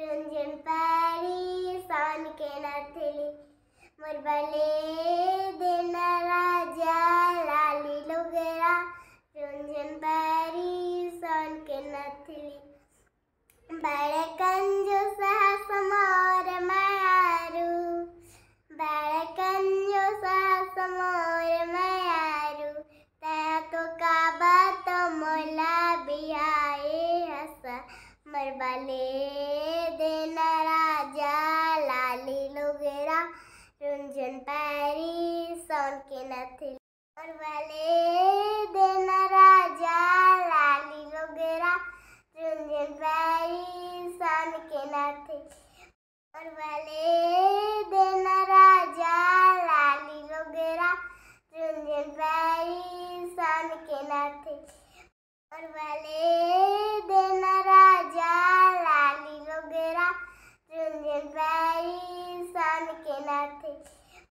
रंजन पारी सान के नथली मोर बले देना राजा लाली लोगरा रंजन पैरी सान के नथली बड़े कंजो साहस मोर मारू बड़े कंजो साहस मोर मारू तया तो काबा तो मोला बियाए हस मर जन पैरी सौन के नथली और वाले दिन राजा लाली लोगेरा जन पैरी सौन के नथली और वाले दिन राजा लाली लोगेरा जन पैरी सौन के नथली और वाले दिन राजा लाली लोगेरा जन पैरी सौन के नथली